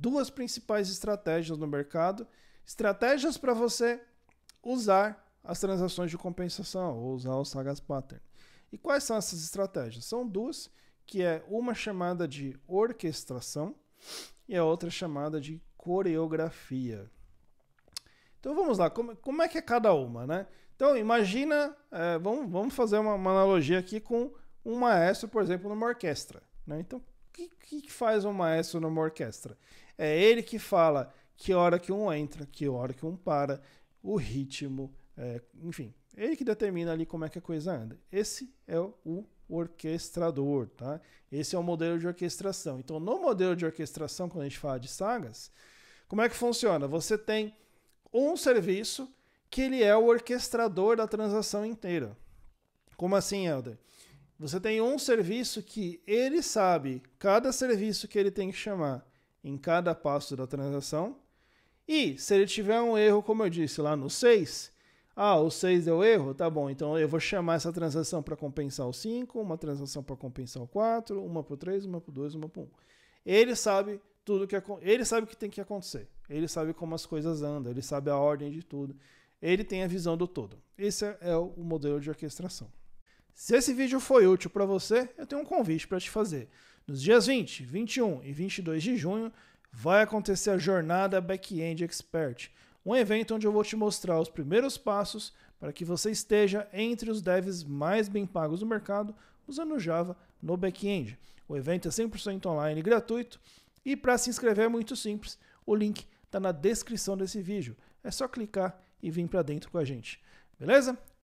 duas principais estratégias no mercado, estratégias para você usar as transações de compensação ou usar o Sagas Pattern. E quais são essas estratégias? São duas, que é uma chamada de orquestração e a outra chamada de coreografia. Então vamos lá, como, como é que é cada uma, né? Então imagina, é, vamos, vamos fazer uma, uma, analogia aqui com um maestro, por exemplo, numa orquestra. Né? Então que, que faz o maestro numa orquestra? É ele que fala que hora que um entra, que hora que um para, o ritmo, é, enfim, ele que determina ali como é que a coisa anda. Esse é o orquestrador, tá? Esse é o modelo de orquestração. Então, no modelo de orquestração, quando a gente fala de sagas, como é que funciona? Você tem um serviço que ele é o orquestrador da transação inteira. Como assim, Helder? Você tem um serviço que ele sabe cada serviço que ele tem que chamar em cada passo da transação. E se ele tiver um erro, como eu disse lá no 6, ah, o 6 deu erro, tá bom, então eu vou chamar essa transação para compensar o 5, uma transação para compensar o 4, uma para o 3, uma para o 2, uma para o 1. Ele sabe tudo que ele sabe o que tem que acontecer. Ele sabe como as coisas andam, ele sabe a ordem de tudo. Ele tem a visão do todo. Esse é, é o modelo de orquestração. Se esse vídeo foi útil para você, eu tenho um convite para te fazer. Nos dias 20, 21 e 22 de junho, vai acontecer a Jornada Back-End Expert, um evento onde eu vou te mostrar os primeiros passos para que você esteja entre os devs mais bem pagos do mercado usando Java no back-end. O evento é 100% online e gratuito e para se inscrever é muito simples, o link está na descrição desse vídeo. É só clicar e vir para dentro com a gente. Beleza?